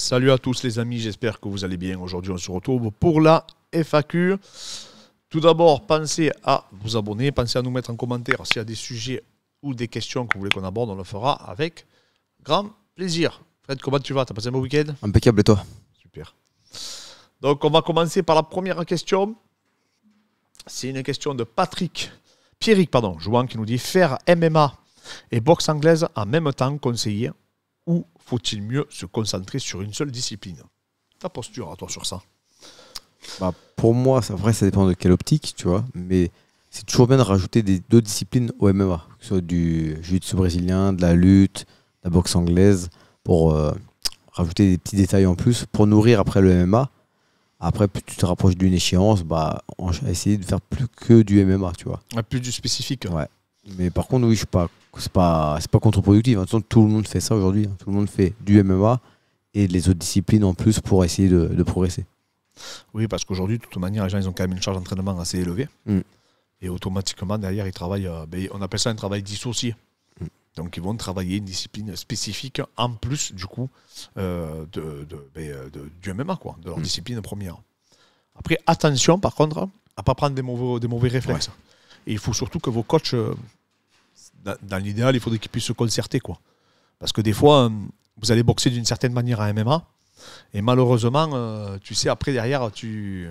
Salut à tous les amis, j'espère que vous allez bien. Aujourd'hui, on se retrouve pour la FAQ. Tout d'abord, pensez à vous abonner, pensez à nous mettre en commentaire s'il y a des sujets ou des questions que vous voulez qu'on aborde, on le fera avec grand plaisir. Fred, comment tu vas T'as passé un bon week-end Impeccable et toi Super. Donc, on va commencer par la première question. C'est une question de Patrick, Pierrick, pardon, jouant, qui nous dit faire MMA et boxe anglaise en même temps conseiller ?» faut-il mieux se concentrer sur une seule discipline Ta posture à toi sur ça bah, Pour moi, ça, vrai, ça dépend de quelle optique, tu vois, mais c'est toujours bien de rajouter deux disciplines au MMA, que ce soit du jiu-jitsu brésilien, de la lutte, de la boxe anglaise, pour euh, rajouter des petits détails en plus, pour nourrir après le MMA. Après, tu te rapproches d'une échéance, On bah, essayer de faire plus que du MMA, tu vois. Ah, plus du spécifique. Ouais. Mais par contre, oui, je pas, c'est pas, c'est pas contre-productif. De toute façon, tout le monde fait ça aujourd'hui. Hein. Tout le monde fait du MMA et les autres disciplines en plus pour essayer de, progresser. Oui, parce qu'aujourd'hui, de toute manière, les gens, ils ont quand même une charge d'entraînement assez élevée. Mm. Et automatiquement, derrière, ils travaillent, euh, ben, on appelle ça un travail dissocié. Mm. Donc, ils vont travailler une discipline spécifique en plus, du coup, euh, ben, euh, de, du MMA, quoi, de leur mm. discipline première. Après, attention, par contre, à ne pas prendre des mauvais, des mauvais réflexes. Et il faut surtout que vos coachs dans, l'idéal, il faudrait qu'ils puissent se concerter. Quoi. Parce que des fois, euh, vous allez boxer d'une certaine manière à MMA, et malheureusement, euh, tu sais, après, derrière, mm. tu.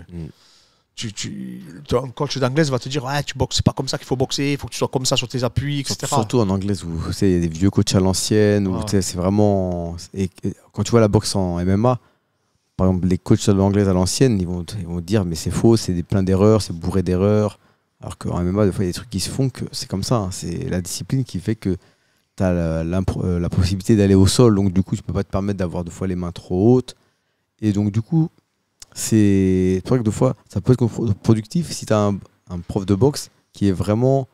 Tu, ton coach d'anglaise va te dire ouais, tu boxes, c'est pas comme ça qu'il faut boxer, il faut que tu sois comme ça sur tes appuis, etc. Surtout en anglaise où a des vieux coachs à l'ancienne, où c'est vraiment. Et, quand tu vois la boxe en MMA, par exemple, les coachs de à l'ancienne, ils vont, ils vont dire mais c'est faux, c'est plein d'erreurs, c'est bourré d'erreurs. Alors qu'en MMA, des fois, il y a des trucs qui se font que c'est comme ça. Hein. C'est la discipline qui fait que tu as euh, la, possibilité d'aller au sol. Donc, du coup, tu peux pas te permettre d'avoir des fois les mains trop hautes. Et donc, du coup, c'est vrai que des fois, ça peut être productif si tu as un, prof de boxe qui est vraiment.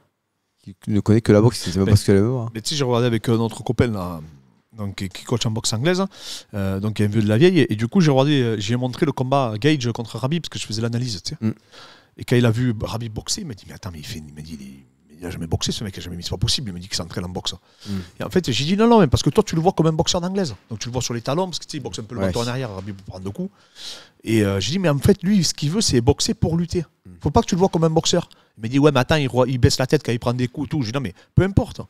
qui ne connaît que la boxe, qui ne sait même pas ben, ce hein. Mais tu sais, j'ai regardé avec euh, notre copain donc, qui coach en boxe anglaise, hein. euh, donc il y a un vieux de la vieille, et, du coup, j'ai regardé, j'ai montré le combat Gage contre Rabi parce que je faisais l'analyse, tu sais. Mm. Et quand il a vu Rabi boxer, il m'a dit Mais attends, mais il, fait, il, dit, il, a jamais boxé ce mec, il a jamais, c'est pas possible, il m'a dit qu'il s'entraîne en boxe. Hmm. Et en fait, j'ai dit non, non, mais parce que toi, tu le vois comme un boxeur d'anglaise. Donc tu le vois sur les talons, parce que il boxe un peu le ouais. en arrière, Rabi pour prendre coups. » coups Et euh, j'ai dit Mais en fait, lui, ce qu'il veut, c'est boxer pour lutter. Il hmm. faut pas que tu le vois comme un boxeur. Il m'a dit Ouais, mais attends, il, baisse la tête quand il prend des coups et tout. J'ai dit Non, mais peu importe.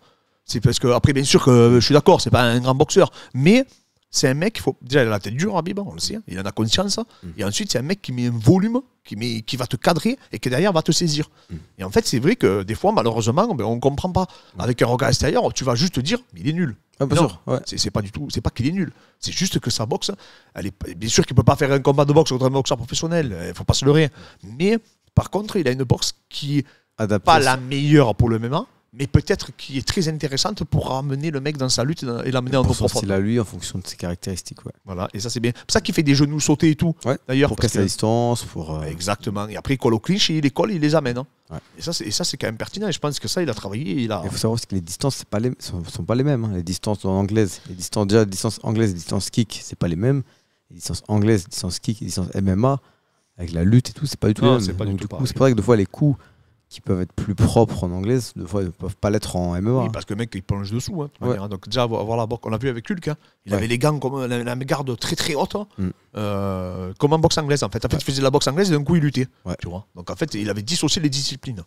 C'est parce que, après, bien sûr que euh, je suis d'accord, c'est pas un grand boxeur. Mais c'est un mec, faut. Déjà, il a la tête dure, Habib, hein, on le sait, hein. il en a conscience. Hein. Mm. Et ensuite, c'est un mec qui met un volume, qui, met, qui va te cadrer et qui derrière va te saisir. Mm. Et en fait, c'est vrai que des fois, malheureusement, ben, on ne comprend pas. Mm. Avec un regard extérieur, tu vas juste te dire, il est nul. Ah, non, c'est pas du tout, c'est pas qu'il est nul, c'est juste que sa boxe, elle est, bien sûr qu'il peut pas faire un combat de boxe contre un boxeur professionnel, il euh, faut pas se leurrer. Mais par contre, il a une boxe qui n'est pas la meilleure pour le moment mais peut-être qui est très intéressante pour ramener le mec dans sa lutte et l'amener en eau profonde. C'est à lui en fonction de ses caractéristiques. Voilà, et ça c'est bien. C'est ça qui fait des genoux sauter et tout. D'ailleurs, pour casser la distance, pour. Euh, Exactement. Et après, il colle au clinch et il les colle, il les amène. Hein. Ouais. Et ça, c'est quand même pertinent. Et je pense que ça, il a travaillé. Il a... faut savoir que les distances ne les... sont, pas les mêmes. Hein. Les distances en anglaise, les distances déjà, les distances anglaise, distance kick, c'est pas les mêmes. Les distances anglaises, distances kick, distances MMA, avec la lutte et tout, c'est pas du tout. Pas du tout c'est pour que des fois les coups qui peuvent être plus propres en anglais, deux fois, ne peuvent pas l'être en MEA. parce que le mec, il plonge dessous. Hein, hein. Donc, déjà, avoir la on l'a vu avec Hulk, hein. il avait les gants comme la, garde très très haute, mm. euh, comme en boxe anglaise en fait. En fait, il faisait de la boxe anglaise et d'un coup, il luttait. Tu vois Donc, en fait, il avait dissocié les disciplines.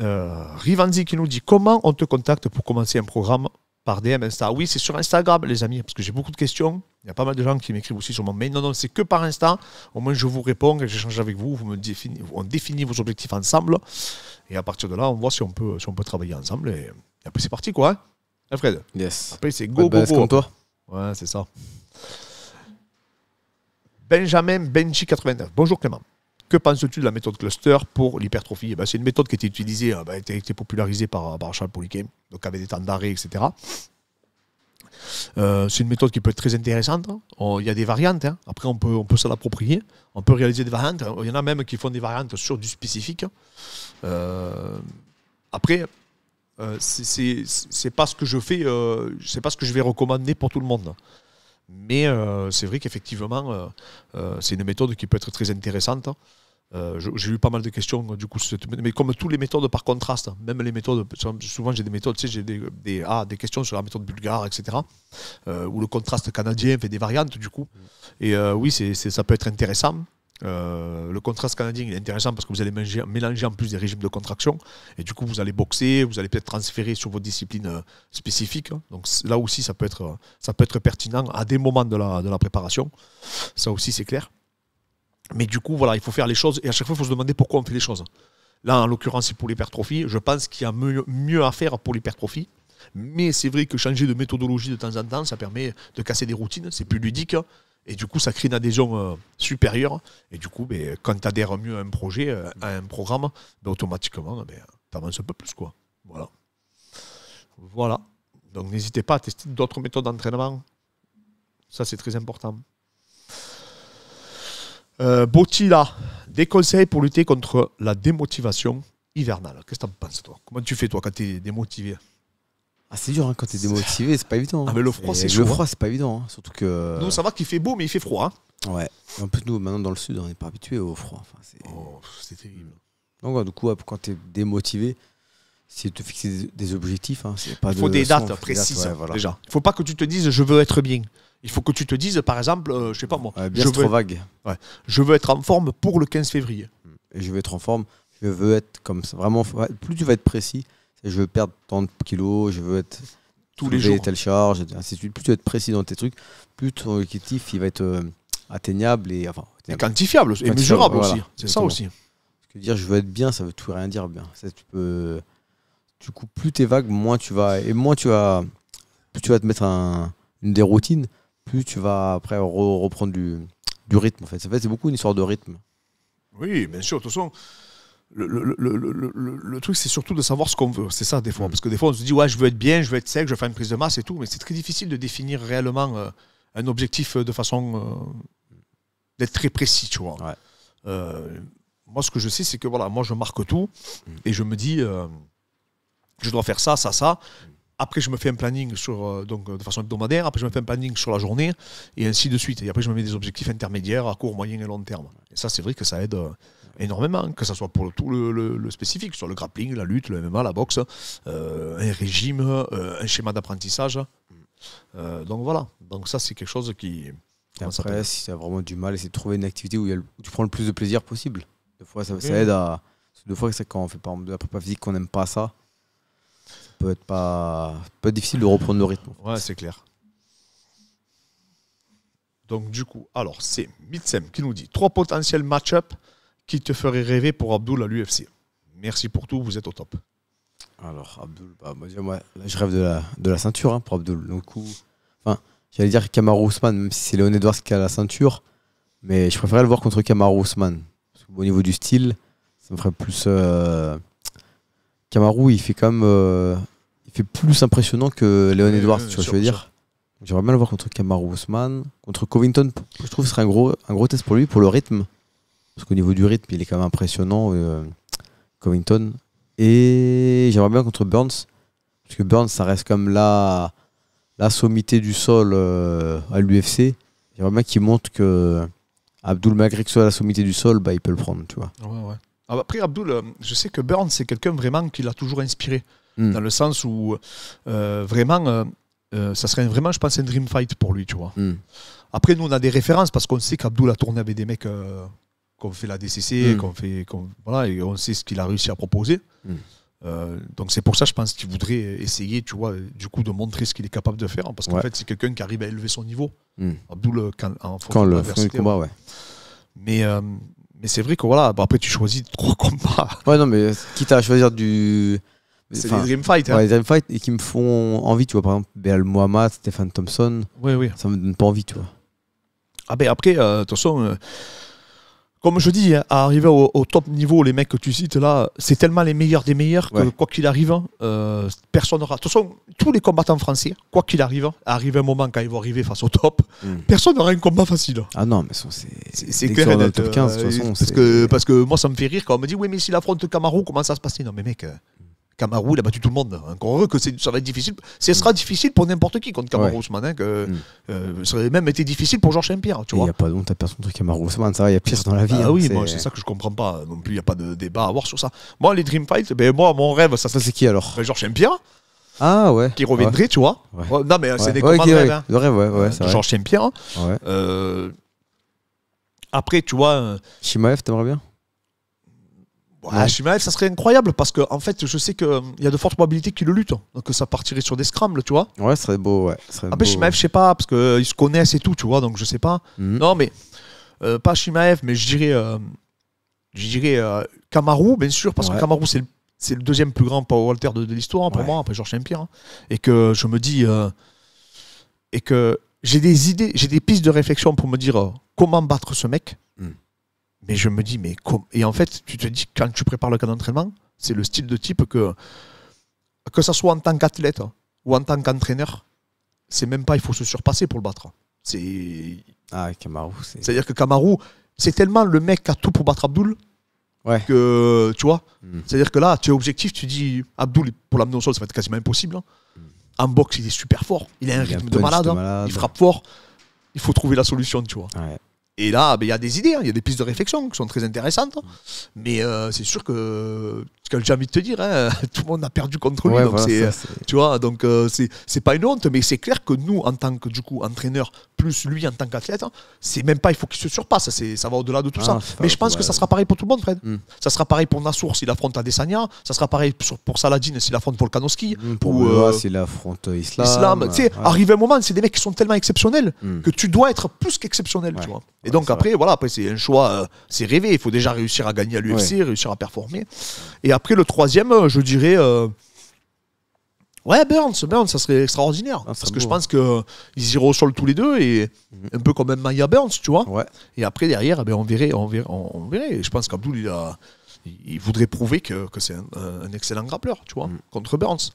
Euh, Rivanzi qui nous dit Comment on te contacte pour commencer un programme par DM Insta. Oui, c'est sur Instagram, les amis, parce que j'ai beaucoup de questions. Il y a pas mal de gens qui m'écrivent aussi sur mon mail. Non, non, c'est que par Insta. Au moins, je vous réponds, j'échange avec vous, vous me on définit vos objectifs ensemble. Et à partir de là, on voit si on peut, si on peut travailler ensemble. Et, après, c'est parti, quoi. Hein. Alfred Yes. Après, c'est bah, go, go, ben, toi. Ouais, c'est ça. Benjamin Benji89. Bonjour Clément. Que penses-tu de la méthode cluster pour l'hypertrophie eh ben, C'est une méthode qui a été utilisée, qui a été popularisée par, euh, par Charles Poliquet, donc avec des temps d'arrêt, etc. Euh, c'est une méthode qui peut être très intéressante. Il y a des variantes. Hein. Après, on peut, on peut On peut réaliser des variantes. Il y en a même qui font des variantes sur du spécifique. Euh, après, c'est pas ce que je fais, c'est pas ce que je vais recommander pour tout le monde. Mais euh, c'est vrai qu'effectivement, euh, euh, c'est une méthode qui peut être très intéressante. j'ai eu pas mal de questions, du coup, mais comme toutes les méthodes par contraste, même les méthodes, souvent j'ai des méthodes, tu sais, j'ai des, ah, questions sur la méthode bulgare, etc., où le contraste canadien fait des variantes, du coup. Mm. Et oui, ça peut être intéressant. Euh, le contraste canadien est intéressant parce que vous allez mélanger, en plus des régimes de contraction et du coup vous allez boxer, vous allez peut-être transférer sur vos disciplines spécifique euh, spécifiques. Donc là aussi ça peut être, euh, ça peut être pertinent à des moments de la, préparation. Ça aussi c'est clair. Mais du coup voilà, il faut faire les choses et à chaque fois il faut se demander pourquoi on fait les choses. Là en l'occurrence c'est pour l'hypertrophie. Je pense qu'il y a mieux, mieux à faire pour l'hypertrophie. Mais c'est vrai que changer de méthodologie de temps en temps, ça permet de casser des routines, c'est plus ludique, et du coup, ça crée une adhésion euh, supérieure. Et du coup, ben, quand tu adhères mieux à un projet, euh, à un programme, ben, automatiquement, ben, tu avances un peu plus. Quoi. Voilà. Voilà. Donc n'hésitez pas à tester d'autres méthodes d'entraînement. Ça, c'est très important. Euh, Botila, des conseils pour lutter contre la démotivation hivernale. Qu'est-ce que tu en penses, toi Comment tu fais, toi, quand tu es démotivé ah, c'est dur hein, quand tu es démotivé, c'est pas évident. Ah, hein. mais le froid, c'est chaud. Le hein. froid, c'est pas évident. Surtout que. Euh, nous, ça va qu'il fait beau, mais il fait froid. Ouais. en plus, nous, maintenant, dans le sud, on n'est pas habitué au froid. Enfin, c'est... Oh, c'est terrible. Donc, du coup, quand es démotivé, c'est te fixer des objectifs. il faut des dates précises, déjà. faut pas que tu te dises, je veux être bien. Il faut que tu te dises, par exemple, euh, je sais pas moi. bien je trop veux... vague. Je veux être en forme pour le 15 février. Et je veux être en forme. Je veux être comme ça. Vraiment, plus tu vas être précis, je veux perdre tant de kilos, je veux être tous les jours telle charge, ainsi de suite. Plus tu vas être précis dans tes trucs, plus ton objectif il va être euh, atteignable et enfin Et quantifiable et mesurable aussi. C'est ça aussi. Parce que dire je veux être bien, ça veut tout rien dire bien. Ça, tu peux du coup plus tu es vague, moins tu vas et moins tu vas plus tu vas te mettre un, une des routines, plus tu vas après reprendre du, du rythme en fait. Ça fait c'est beaucoup une histoire de rythme. Oui, bien sûr, de toute façon le, le, le, le, truc, c'est surtout de savoir ce qu'on veut. C'est ça, des fois. Parce que des fois, on se dit, ouais, je veux être bien, je veux être sec, je veux faire une prise de masse et tout. Mais c'est très difficile de définir réellement euh, un objectif euh, de façon. Euh, d'être très précis, tu vois. moi, ce que je sais, c'est que voilà, moi, je marque tout et je me dis, je dois faire ça, ça, ça. Après, je me fais un planning sur, donc, de façon hebdomadaire. Après, je me fais un planning sur la journée et ainsi de suite. Et après, je me mets des objectifs intermédiaires à court, moyen et long terme. Et ça, c'est vrai que ça aide énormément, que ce soit pour tout le, le, spécifique, sur le grappling, la lutte, le MMA, la boxe, euh, un régime, euh, un schéma d'apprentissage. Euh, donc voilà, donc ça c'est quelque chose qui... Après, si tu as vraiment du mal, essayer de trouver une activité où, tu prends le plus de plaisir possible. Des fois, ça, mm. aide à... Deux fois, c'est quand on fait par exemple, de la prépa physique qu'on n'aime pas ça. Ça peut être, pas, peut difficile de reprendre le rythme. Ouais, c'est clair. Donc du coup, alors c'est Mitsem qui nous dit trois potentiels match-up qui te ferait rêver pour Abdul à l'UFC Merci pour tout, vous êtes au top. Alors, Abdul, bah, moi, je rêve de la, de la ceinture hein, pour Abdul. enfin, j'allais dire Kamaru Ousmane, même si c'est Léon Edwards qui a la ceinture, mais je préférerais le voir contre Kamaru Ousmane. au niveau du style, ça me ferait plus. Euh, Kamaru, il fait quand même. Euh, il fait plus impressionnant que Léon Edwards, tu vois je veux dire. J'aimerais bien le voir contre Kamaru Ousmane. Contre Covington, je trouve que ce serait un gros, un gros test pour lui, pour le rythme. Parce qu'au niveau du rythme, il est quand même impressionnant, euh, Covington. Et j'aimerais bien contre Burns. Parce que Burns, ça reste comme la, la sommité du sol euh, à l'UFC. J'aimerais bien qu'il montre que Abdul, malgré que soit la sommité du sol, bah, il peut le prendre, tu vois. Ah, après, Abdul, euh, je sais que Burns, c'est quelqu'un vraiment qui l'a toujours inspiré. Hmm. Dans le sens où, vraiment, ça serait vraiment, je pense, un dream fight pour lui, tu vois. Hmm. Après, nous, on a des références parce qu'on sait qu'Abdul a tourné avec des mecs qu'on fait la DCC, hmm. qu'on fait, on, voilà, et on sait ce qu'il a réussi à proposer. Hmm. Euh, donc c'est pour ça, je pense qu'il voudrait essayer, tu vois, du coup, de montrer ce qu'il est capable de faire, hein, parce qu'en fait, c'est quelqu'un qui arrive à élever son niveau. Hmm. Ah, d'où le quand, quand le combat, ouais. Mais euh, mais c'est vrai que voilà, bah, après tu choisis trois combats. Ouais, non, mais euh, quitte à choisir du c'est des dream fight. Hein. Ouais, des dream fight et qui me font envie, tu vois. Par exemple, Béal Mohamed, Stéphane Thompson. Oui, oui. Ça me donne pas envie, tu vois. Ah ben après, de toute façon, comme je dis, hein, à arriver au, top niveau, les mecs que tu cites là, c'est tellement les meilleurs des meilleurs que quoi qu'il arrive, hein, euh, personne n'aura. De toute façon, tous les combattants français, quoi qu'il arrive, hein, arrive un moment quand ils vont arriver face au top, hmm. personne n'aura un combat facile. Ah non, mais c'est clair. le top 15, euh, parce, que, parce que moi, ça me fait rire quand on me dit, oui, mais s'il affronte Camaro, comment ça se passe Non, mais mec, euh, Kamaru, il a battu tout le monde. Hein. Encore heureux que ça va être difficile. Ce sera mm. difficile pour n'importe qui contre Kamaru ce hein, mm. euh, ça aurait même été difficile pour Georges Saint-Pierre. Il n'y a pas de à personne contre Kamaru Ousmane. il y a pire dans la vie. Ah hein, oui, c'est ça que je ne comprends pas. Non plus, il n'y a pas de débat à avoir sur ça. Moi, les Dream Fights, eh ben, moi, mon rêve, ça, ça c'est qui alors ben, Georges Saint-Pierre. Ah ouais. Qui reviendrait, tu vois. Oh, non, mais euh, c'est des combats de rêve. Georges Saint-Pierre. Euh, après, tu vois. Shimaev, t'aimerais bien ah Shimaev, ça serait incroyable parce que en fait, je sais qu'il euh, y a de fortes probabilités qu'il le luttent. Donc ça partirait sur des scrambles, tu vois. Ouais, ça serait beau, ouais. Après, ah, Shimaev, je sais pas, parce qu'ils euh, se connaissent et tout, tu vois, donc je sais pas. Mhm. Non, mais euh, pas Shimaev, mais je dirais, je dirais Kamaru, bien sûr, parce que Kamaru, c'est le, deuxième plus grand power walter de, l'histoire pour moi, après Georges Empire. Hein. et que je me dis. et que j'ai des idées, j'ai des pistes de réflexion pour me dire comment battre ce mec. Hmm. Mais je me dis, mais Et en fait, tu te dis, quand tu prépares le cas d'entraînement, c'est le style de type que, que ce soit en tant qu'athlète hein, ou en tant qu'entraîneur, c'est même pas, il faut se surpasser pour le battre. C'est. Ah, Kamaru. C'est-à-dire que Kamaru, c'est tellement le mec qui a tout pour battre Abdul. Ouais. Que, tu vois, hmm. c'est-à-dire que là, tu es objectif, tu dis Abdul, pour l'amener au sol, ça va être quasiment impossible. Hein. Hmm. En boxe, il est super fort, il a un rythme de, hein. malade, il frappe fort. Il faut trouver la solution, tu vois. Ouais. Et là, ben, il y a des idées, hein. il y a des pistes de réflexion qui sont très intéressantes. Mais euh, c'est sûr que, ce que j'ai envie de te dire, hein, tout le monde a perdu contre lui. donc voilà, euh, tu vois, donc euh, c'est pas une honte, mais c'est clair que nous, en tant que du coup plus lui en tant qu'athlète, c'est même pas il faut qu'il se surpasse, ça va au-delà de tout ah, ça. Mais je pense que ça sera pareil pour tout le monde, Fred. Hmm. Ça sera pareil pour Nassour s'il affronte Adesanya, ça sera pareil pour, Saladin s'il affronte Volkanovski, hmm, pour moi, euh, s'il affronte Islam. Euh, tu sais, arrive un moment, c'est des mecs qui sont tellement exceptionnels hmm. que tu dois être plus qu'exceptionnel, tu vois. Et donc après, voilà, après c'est un choix, euh, c'est rêvé. Il faut déjà réussir à gagner à l'UFC, réussir à performer. Et après le troisième, je dirais. Ouais, Burns, Burns, ça serait extraordinaire. Ah, parce que je pense qu'ils iront au sol tous les deux, et mhm. un peu comme même Maya Burns, tu vois. Et après, derrière, eh ben, on verrait. On verrait, on verrait. je pense qu'Abdoul, il, il voudrait prouver que, c'est un, excellent grappleur, tu vois, mhm. contre Burns.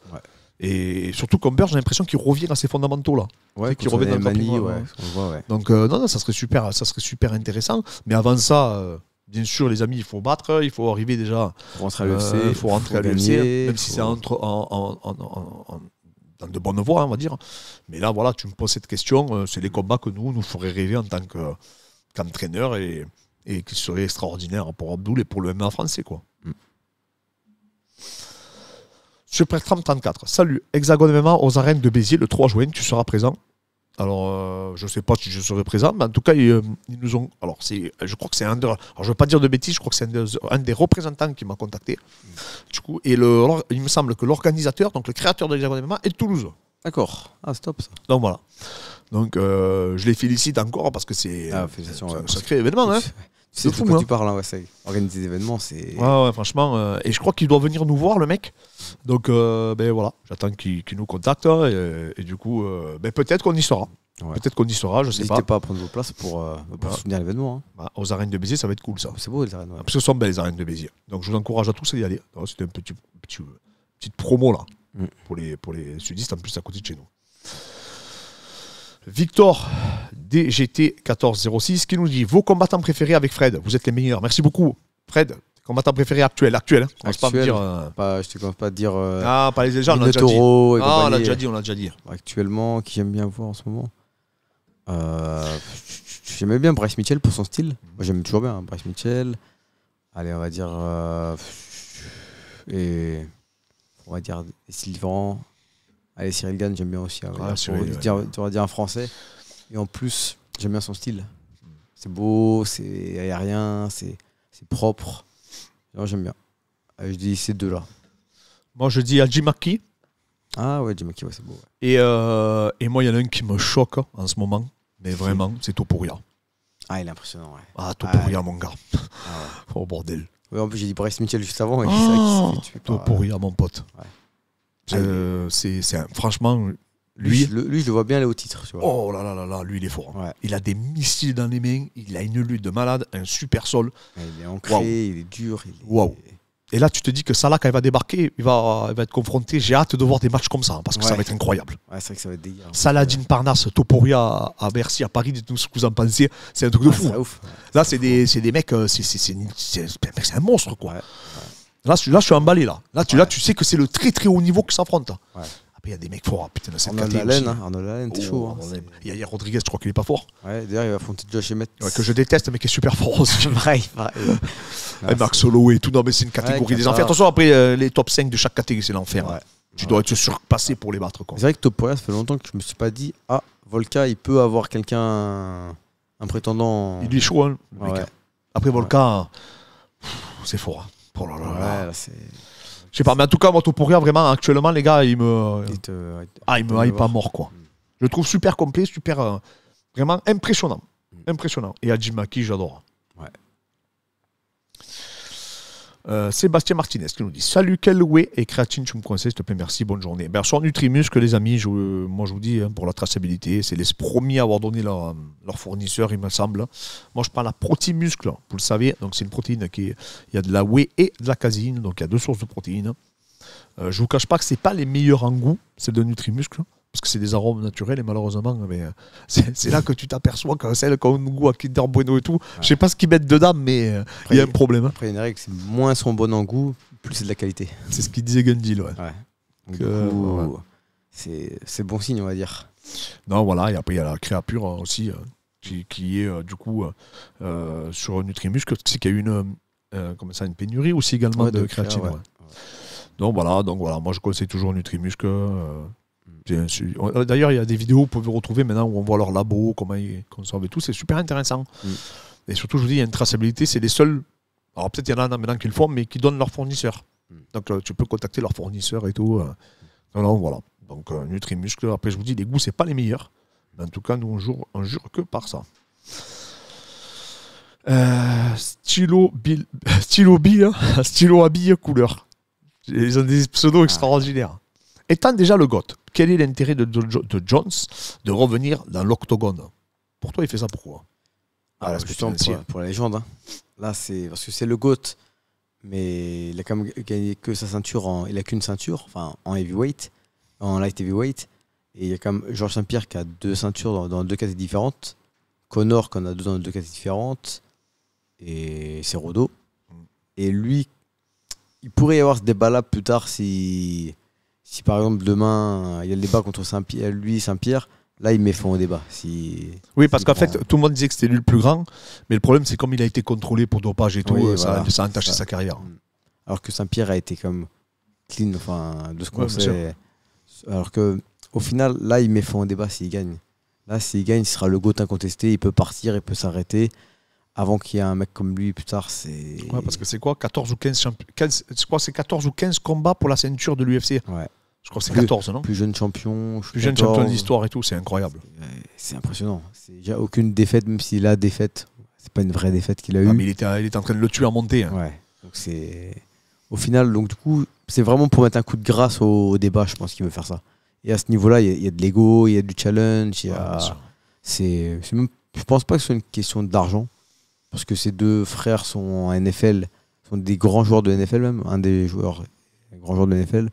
Et surtout comme Burns, j'ai l'impression qu'il revient à ses fondamentaux là. Ouais, qu'il revient dans le ouais, Donc euh, non, ça serait super, ça serait super intéressant. Mais avant ça, euh, bien sûr, les amis, il faut battre, il faut arriver déjà. Il faut rentrer à l'UFC. il euh, faut même si c'est entre, en, dans de bonnes voies, on va dire. Mais là, voilà, tu me poses cette question, euh, c'est les combats que nous, nous ferait rêver en tant qu'entraîneurs et, qui serait extraordinaire pour Abdoul et pour le MMA français, quoi. Mm. Super Salut, Hexagone MMA aux arènes de Béziers le 3 juin, tu seras présent alors, euh, je ne sais pas si je serai présent, mais en tout cas, ils, euh, nous ont. Alors, je crois que c'est un je ne veux pas dire de bêtises, je crois que c'est un, des représentants qui m'a contacté. Du coup, et il me semble que l'organisateur, donc le créateur de l'événement, est de Toulouse. D'accord. Ah, stop ça. Donc, voilà. Donc, euh, je les félicite encore parce que c'est ah, un, sacré événement. Hein. C'est fou, que hein. tu parles, hein, Organiser des événements, c'est. Ouais, ouais, franchement. Euh, et je crois qu'il doit venir nous voir, le mec. Donc, euh, ben voilà, j'attends qu'il nous contacte. Hein, et, du coup, euh, ben, peut-être qu'on y sera. Peut-être qu'on y sera, je sais pas. N'hésitez pas à prendre vos places pour, soutenir l'événement. Bah, aux arènes de Béziers, ça va être cool, ça. C'est beau, les arènes. Parce que ce sont belles, les arènes de Béziers. Donc, je vous encourage à tous à y aller. Oh, c'était un petit, petite promo, là, mm. pour les, pour les sudistes, en plus, à côté de chez nous. Victor DGT1406 qui nous dit Vos combattants préférés avec Fred, vous êtes les meilleurs. Merci beaucoup, Fred. Combattant préféré actuel, actuel. Hein. je ne euh, pas pas, je te pas dire. Euh, ah, pas les on l'a déjà dit. on déjà dit, Actuellement, qui j'aime bien voir en ce moment euh, J'aimais bien Bryce Mitchell pour son style. Mhm. Moi, j'aime toujours bien hein, Bryce Mitchell. Allez, on va dire. et. On va dire Sylvain. Allez, Cyril Gann, j'aime bien aussi. avoir tu vas dire un français. Et en plus, j'aime bien son style. C'est beau, c'est aérien, c'est propre. J'aime bien. Je dis ces deux-là. Moi, je dis Alji Ah ouais, Ajimaki ouais, c'est beau. Et, euh, et moi, il y en a un qui me choque hein, en ce moment. Mais vraiment, c'est Topuria. Ah, il est impressionnant, ouais. Ah, ah Topuria, mon gars. Ah, oh, bordel. en plus, j'ai dit Bryce Mitchell juste avant. Et ah, Topuria, mon pote. Euh, ouais. Euh, c'est, franchement, lui, je, le vois bien aller au titre. Oh là là là là, lui, il est fort. Hein. Il a des missiles dans les mains, il a une lutte de malade, un super sol. Il est ancré, il est dur. Et là, tu te dis que Salah, quand il va débarquer, il va, être confronté. J'ai hâte de voir des matchs comme ça, hein, parce que ça va être incroyable. Ouais, Parnasse, Toporia à Bercy, à Paris, dites-nous ce que vous en pensez. C'est un truc de fou. Hein. Là, c'est des, des, mecs, euh, c'est, un monstre, quoi. Là, je suis emballé. Là, là, tu, là, tu sais que c'est le très très haut niveau qui s'affronte. Ouais. Après, il y a des mecs forts. Oh, putain, cette c'est hein, chaud. Il y a Rodriguez, je crois qu'il est pas fort. Ouais, d'ailleurs, il va affronter Josh Emmett. Ouais, que je déteste, mais qui est super fort aussi. pareil, et Marc Solo et tout. Non, mais c'est une catégorie des enfers. Attention, après, euh, les top 5 de chaque catégorie, c'est l'enfer. Hein. Tu dois te surpasser pour les battre. C'est vrai que top 1, ça fait longtemps que je me suis pas dit Ah, Volka, il peut avoir quelqu'un, un prétendant. Il est chaud, hein, Après, Volka, c'est fort. Hein. Oh là Je sais pas, mais en tout cas, moi, rien vraiment, actuellement, les gars, il me. Ah, il me hype pas mort, quoi. Mm. Je le trouve super complet, super. Euh, vraiment impressionnant. Mm. Impressionnant. Et Hajimaki j'adore. Ouais. Euh, Sébastien Martinez qui nous dit Salut whey et Créatine, tu me conseilles s'il te plaît, merci, bonne journée. Ben, sur Nutrimuscle les amis, je, euh, moi je vous dis, hein, pour la traçabilité, c'est les premiers à avoir donné leur, euh, fournisseur, il me semble. Moi je prends la protimuscle, vous le savez, donc c'est une protéine qui il y a de la whey et de la casine, donc il y a deux sources de protéines. je ne vous cache pas que ce pas les meilleurs en goût, c'est de Nutrimuscle parce que c'est des arômes naturels et malheureusement, mais euh, c'est là que tu t'aperçois quand celle qu'on goût à Kinder Bueno et tout, je je sais pas ce qu'ils mettent dedans, mais euh, il y a un problème. Hein. Après, il y moins son bon en goût, plus c'est de la qualité. C'est ce qu'il disait Gundil, ouais. Euh, c'est bon signe, on va dire. Non, voilà, et après, il y a la pure hein, aussi, qui, est du coup sur Nutrimusque c'est qu'il y a une, une pénurie aussi également de, de, créatine. Donc voilà, donc voilà, moi je conseille toujours Nutrimusque euh, d'ailleurs, il y a des vidéos, vous pouvez retrouver maintenant où on voit leur labo, comment ils conservent et tout. C'est super intéressant. Mm. Et surtout, je vous dis, il y a une traçabilité. C'est les seuls. Alors, peut-être il y en a maintenant qui le font, mais qui donnent leur fournisseur. Mm. Donc, euh, tu peux contacter leur fournisseur et tout. Euh. donc voilà. Donc, Nutrimuscle. Après, je vous dis, les goûts, c'est pas les meilleurs. Mais en tout cas, nous, on jure, on jure que par ça. stylo, bill, stylo, bill, hein. stylo à couleur. Ils ont des pseudos ah. extraordinaires. Étant déjà le GOAT, quel est l'intérêt de, Jones de revenir dans l'octogone Pour toi, il fait ça pourquoi ah, ah, pour, la légende. Hein. Là, c'est parce que c'est le GOAT, mais il a quand même gagné que sa ceinture. En, il a qu'une ceinture, enfin en heavyweight, en light heavyweight. Et il y a quand même Georges Saint-Pierre qui a deux ceintures dans, deux catégories différentes. Connor qu'on a deux dans deux catégories différentes. Et c'est Rodo. Mm. Et lui, il pourrait y avoir ce débat-là plus tard si si par exemple demain il y a le débat contre Saint-Pierre, euh, lui Saint-Pierre, là il met fond au débat. Si, oui, parce qu'en fait tout le monde disait que c'était lui le plus grand, mais le problème c'est comme il a été contrôlé pour dopage et tout, euh, ça, a entaché sa carrière. Mm. Alors que Saint-Pierre a été comme clean, enfin de ce qu'on Alors que au final là il met fond au débat s'il gagne. Là s'il gagne, ce sera le goût incontesté, il peut partir, il peut s'arrêter avant qu'il y ait un mec comme lui plus tard, c'est. Ouais, parce que c'est quoi 14 ou 15, 14 ou 15 combats pour la ceinture de l'UFC Ouais. Je crois que c'est 14, non Plus jeune champion. Plus jeune champion d'histoire et tout, c'est incroyable. C'est impressionnant. Il n'y a aucune défaite, même s'il a défaite. C'est pas une vraie défaite qu'il a ah, Mais il était, en train de le tuer à monter. Hein. Ouais. c'est. Au final, donc du coup, c'est vraiment pour mettre un coup de grâce au, débat, je pense qu'il veut faire ça. Et à ce niveau-là, il y, a de l'ego, il y a du challenge, il y a. c'est. Je pense pas que ce soit une question d'argent. Parce que ces deux frères sont en NFL, sont des grands joueurs de NFL même, un des joueurs, grands joueurs de NFL.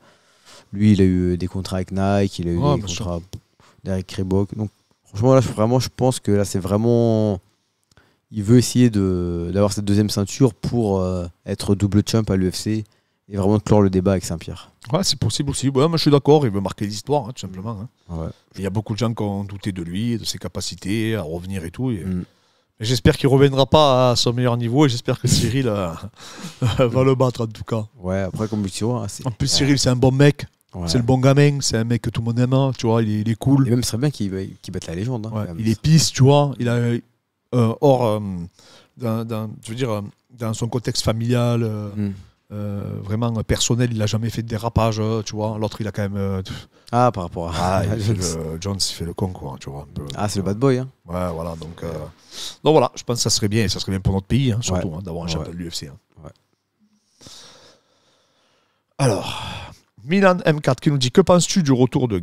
Lui, il a eu euh, des contrats avec Nike, il a eu oh, des contrats avec Reebok. Donc, franchement, là, vraiment, je pense que là, c'est vraiment. Il veut essayer d'avoir cette deuxième ceinture pour euh, être double champ à l'UFC et vraiment clore le débat avec Saint-Pierre. Ouais, c'est possible aussi. Ouais, moi, je suis d'accord. Il veut marquer l'histoire, hein, tout simplement. Hein. Il y a beaucoup de gens qui ont douté de lui, de ses capacités à revenir et tout. Et... Mm. J'espère qu'il ne reviendra pas à son meilleur niveau et j'espère que Cyril euh, va le battre en tout cas. Ouais, après, comme tu vois. En plus, Cyril, c'est un bon mec. C'est le bon gamin, c'est un mec que tout le monde aime, hein, tu vois, il est, cool. Et même, ce serait bien qu'il batte la légende. Hein, il est pisse, tu vois. Il a, euh, or, euh, dans, je veux dire, euh, dans son contexte familial, hmm. vraiment personnel, il n'a jamais fait de dérapage, tu vois. L'autre, il a quand même. ah, par rapport à. Ah, le... Jones, il fait le con, quoi, tu vois. ah, c'est le bad boy, hein. Ouais, voilà. Donc, donc voilà, je pense que ça serait bien, et ça serait bien pour notre pays, hein, surtout, d'avoir un champion de l'UFC. Ouais. Alors, Milan M4 qui nous dit Que penses-tu du retour de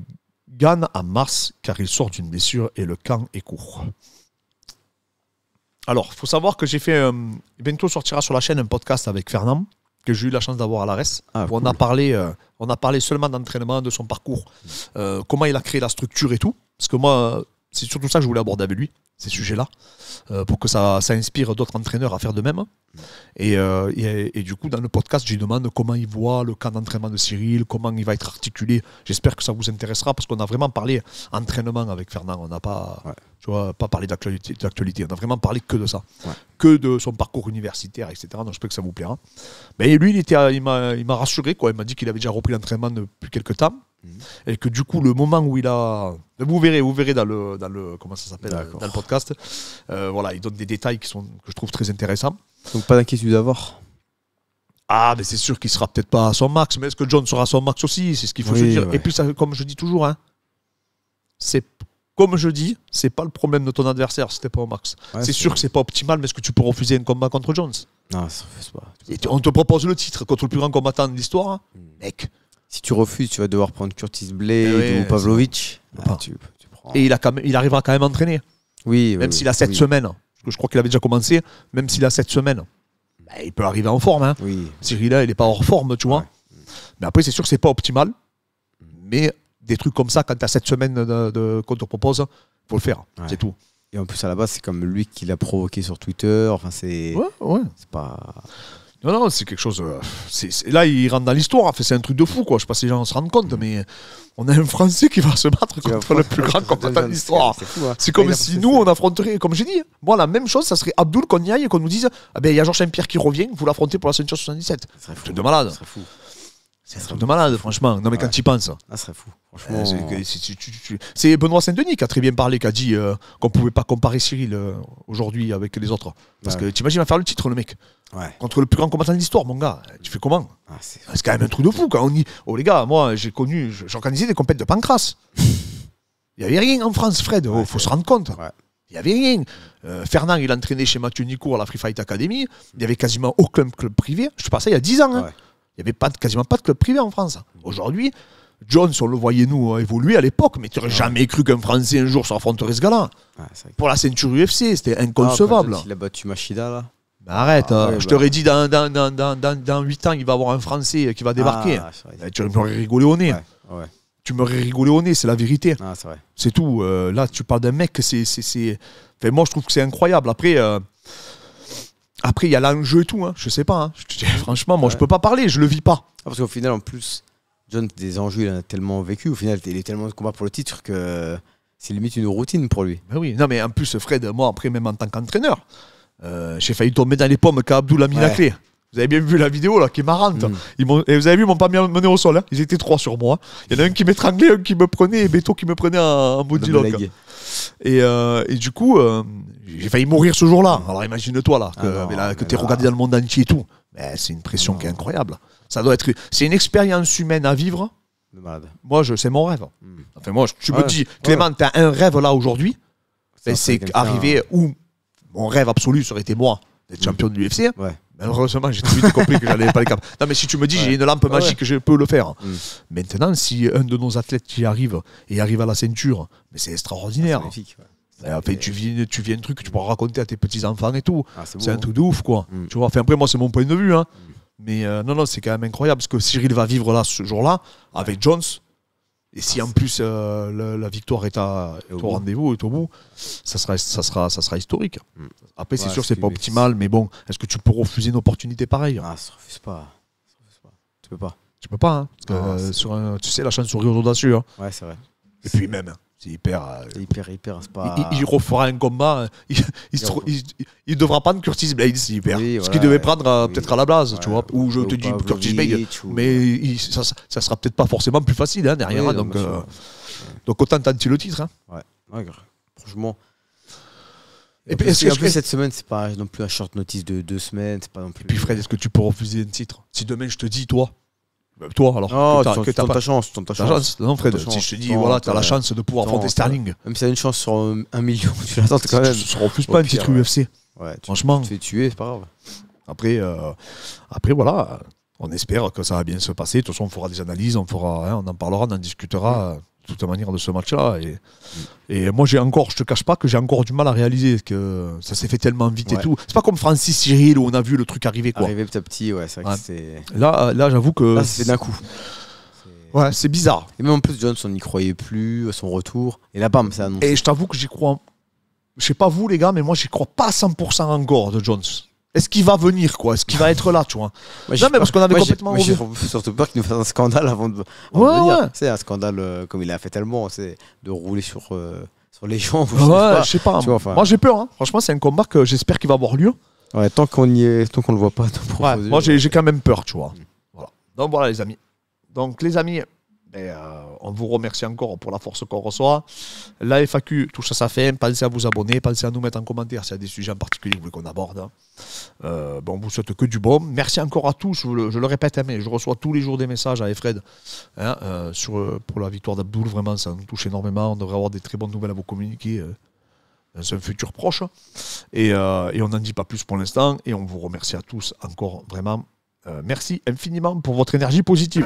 Gann à mars Car il sort d'une blessure et le camp est court. Alors, il faut savoir que j'ai fait. Euh, bientôt sortira sur la chaîne un podcast avec Fernand, que j'ai eu la chance d'avoir à l'ARES. Ah, on, a parlé, euh, on a parlé seulement d'entraînement, de son parcours, euh, comment il a créé la structure et tout. Parce que moi, c'est surtout ça que je voulais aborder avec lui ces sujets-là, euh, pour que ça, inspire d'autres entraîneurs à faire de même. Euh, et, et, du coup, dans le podcast, je demande comment il voit le camp d'entraînement de Cyril, comment il va être articulé. J'espère que ça vous intéressera parce qu'on a vraiment parlé entraînement avec Fernand. On n'a pas, tu vois, pas parlé d'actualité. On a vraiment parlé que de ça, que de son parcours universitaire, etc. Donc j'espère que ça vous plaira. Mais lui, il, était, il m'a rassuré. Quoi. Il m'a dit qu'il avait déjà repris l'entraînement depuis quelques temps mhm. et que du coup le moment où il a vous verrez vous verrez dans le dans le comment ça s'appelle dans le euh, voilà, il donne des détails qui sont, que je trouve très intéressants. Donc pas d'inquiétude d'avoir ah, mais c'est sûr qu'il sera peut-être pas à son max, mais est-ce que Jones sera à son max aussi C'est ce qu'il faut se dire. Et puis, comme je dis toujours, hein, c'est comme je dis, c'est pas le problème de ton adversaire si pas au max. c'est sûr que c'est pas optimal, mais est-ce que tu peux refuser un combat contre Jones Non, ça fait pas. on te propose le titre contre le plus grand combattant de l'histoire, hein. hmm. mec. Si tu refuses, tu vas devoir prendre Curtis Blade eh ou Pavlovich. Ah, Et il, a quand même, il arrivera quand même à entraîner. Oui, même s'il a cette semaines, parce que je crois qu'il avait déjà commencé, même s'il a cette semaines, bah, il peut arriver en forme. Hein. là, hein, il n'est pas hors forme, tu vois. Mais après, c'est sûr que c'est pas optimal. Mais des trucs comme ça, quand tu as cette semaine de, qu'on te propose, il faut le faire. C'est tout. Et en plus, à la base, c'est comme lui qui l'a provoqué sur Twitter. Enfin, c'est. Ouais, ouais. C'est pas. Non, non, c'est quelque chose. Euh, c'est, là, il rentre dans l'histoire. Fait, c'est un truc de fou, quoi. Je sais pas si les gens se rendent compte, mais on a un Français qui va se battre contre le plus grand combattant de l'histoire. Hein. C'est, comme ah, si nous, on affronterait, comme j'ai dit, moi, la même chose, ça serait Abdul qu'on y aille et qu'on nous dise Ah ben, il y a Georges Saint-Pierre qui revient, vous l'affrontez pour la ceinture 77. C'est de malade. fou. C'est un truc de malade, franchement. Non, mais quand tu y penses. ça serait fou. Euh, c'est Benoît Saint-Denis qui a très bien parlé, qui a dit euh, qu'on ne pouvait pas comparer Cyril euh, aujourd'hui avec les autres. Parce que t'imagines, il faire le titre, le mec. Contre le plus grand combattant de l'histoire, mon gars. Tu fais comment ah, ah, C'est quand même un truc de fou. Quand on Oh, les gars, moi, j'ai connu, j'organisais des compètes de pancras. Il n'y avait rien en France, Fred. Oh, il faut se rendre compte. Il n'y avait rien. Fernand, il entraînait chez Mathieu Nicourt à la Free Fight Academy. Il n'y avait quasiment aucun club privé. Je te parle ça il y a 10 ans. Hein. Il n'y avait pas quasiment pas de club privé en France. Aujourd'hui, John on le voyait nous hein, évoluer à l'époque, mais tu n'aurais jamais cru qu'un Français un jour s'affronterait ce gars-là. Ah, Pour la ceinture UFC, c'était ah, inconcevable. il a battu Machida là. Bah, arrête, ah, hein. je t'aurais bah. dit dans, dans, 8 ans, il va y avoir un Français euh, qui va débarquer. Eh, tu m'aurais rigolé au nez. tu m'aurais rigolé au nez, c'est la vérité. c'est tout. Euh, là, tu parles d'un mec, c'est. moi, je trouve que c'est incroyable. Après. Euh, après, il y a l'enjeu et tout. Hein. Je sais pas. Hein. franchement, moi, je peux pas parler. Je le vis pas. Ah, parce qu'au final, en plus, John, des enjeux, il en a tellement vécu. Au final, il est tellement de combat pour le titre que c'est limite une routine pour lui. Ben oui. Non, mais en plus, Fred, moi, après, même en tant qu'entraîneur, euh, j'ai failli tomber dans les pommes quand Abdou a mis la clé. Vous avez bien vu la vidéo là, qui est marrante. Mm. et vous avez vu, ils m'ont pas mené au sol. Hein. Ils étaient trois sur moi. Il y en a un qui m'étranglait, un qui me prenait et Beto qui me prenait en, en body lock. Euh, et, du coup, euh, j'ai failli mourir ce jour-là. Alors imagine-toi là, que, tu es regardé dans le monde entier et tout. Mais c'est une pression ah qui est incroyable. Ça doit être, c'est une expérience humaine à vivre. Moi, je, c'est mon rêve. Hmm. Enfin, moi, tu me dis, Clément, tu as un rêve là aujourd'hui. c'est arrivé où mon rêve absolu serait été moi d'être hmm. champion de l'UFC. Ouais. Malheureusement, j'ai tout de compris que j'allais pas les capables. Non, mais si tu me dis, j'ai une lampe magique, je peux le faire. Mm. Maintenant, si un de nos athlètes qui arrive et arrive à la ceinture, mais c'est extraordinaire. Ah, eh, fait, tu, viens tu viens un truc que tu pourras raconter à tes petits-enfants et tout. Ah, c'est un truc de ouf, quoi. Hein. Mm. Tu vois, enfin, après, moi, c'est mon point de vue. Hein. Mm. Mais euh, non, non, c'est quand même incroyable parce que Cyril va vivre là ce jour-là avec Jones. Et si en plus euh, la, victoire est, à, au rendez-vous, est au bout, ça sera, ça sera, ça sera historique. Mm. Après, c'est sûr, c'est pas optimal, mais bon, est-ce que tu peux refuser une opportunité pareille Ah, ça refuse pas. refuse pas. Tu peux pas. Tu peux pas, hein, parce que, ah, euh, tu sais, la chaîne sourit Rio audacieux. Ouais, c'est vrai. Et puis même, euh, c'est hyper, hyper. pas... il, il, refera un combat. Hein. Il, il, devra prendre Curtis Blade, c'est hyper. Ce qu'il devait prendre euh, peut-être à la base, tu vois. Ou je te dis Curtis Blade. Mais ça, ça, sera peut-être pas forcément plus facile hein, derrière. donc, euh, donc autant tenter le titre. Hein. Ouais. franchement. Et, puis, ce que, cette semaine, c'est pas non plus un short notice de deux semaines. Pas non plus... Et puis, Fred, est-ce que tu peux refuser un titre Si demain je te dis, toi, bah, toi, alors. Non, que t'as, ta chance, ta chance. Non, Fred, si je te dis, voilà, t'as la chance de pouvoir des Sterling. Même si t'as une chance sur euh, un million, tu l'attends quand même. un plus pas une petite UFC. Franchement. Tu te tué, tuer, c'est pas grave. Après, euh, après voilà, on espère que ça va bien se passer. De toute façon, on fera des analyses, on, fera, hein, on en parlera, on en discutera toute la manière de ce match-là. Et, et, moi, j'ai encore, je te cache pas que j'ai encore du mal à réaliser que ça s'est fait tellement vite et tout. C'est pas comme Francis Cyril où on a vu le truc arriver. Quoi. Arriver petit à petit, ouais, c'est vrai Là, là j'avoue que. c'est d'un coup. Ouais, c'est bizarre. Et même en plus, Jones on n'y croyait plus, à son retour. Et là, bam, ça annoncé. Et je t'avoue que j'y crois. Je sais pas vous, les gars, mais moi, j'y crois pas 100% encore de Jones. Est-ce qu'il va venir, quoi Est-ce qu'il va être là, tu vois Non, mais parce qu'on avait complètement. j'ai surtout peur qu'il nous fasse un scandale avant de, C'est un scandale, euh, comme il a fait tellement, c'est de rouler sur, euh, les gens. je sais pas. Moi, j'ai peur. Hein. Franchement, c'est un combat que j'espère qu'il va avoir lieu. Ouais, tant qu'on y est, tant qu'on le voit pas. moi, j'ai quand même peur, tu vois. Mm. Voilà. Donc voilà, les amis. Donc les amis, ben, euh, on vous remercie encore pour la force qu'on reçoit. La FAQ touche à sa fin. Pensez à vous abonner, pensez à nous mettre en commentaire s'il y a des sujets en particulier que vous voulez qu'on aborde. Hein. Euh, bon, on vous souhaite que du bon. Merci encore à tous. Je le, répète, hein, mais je reçois tous les jours des messages à Efred hein, euh, sur, pour la victoire d'Abdoul. Vraiment, ça nous touche énormément. On devrait avoir des très bonnes nouvelles à vous communiquer. Euh, dans un futur proche. Euh, et on n'en dit pas plus pour l'instant. Et on vous remercie à tous encore vraiment. merci infiniment pour votre énergie positive.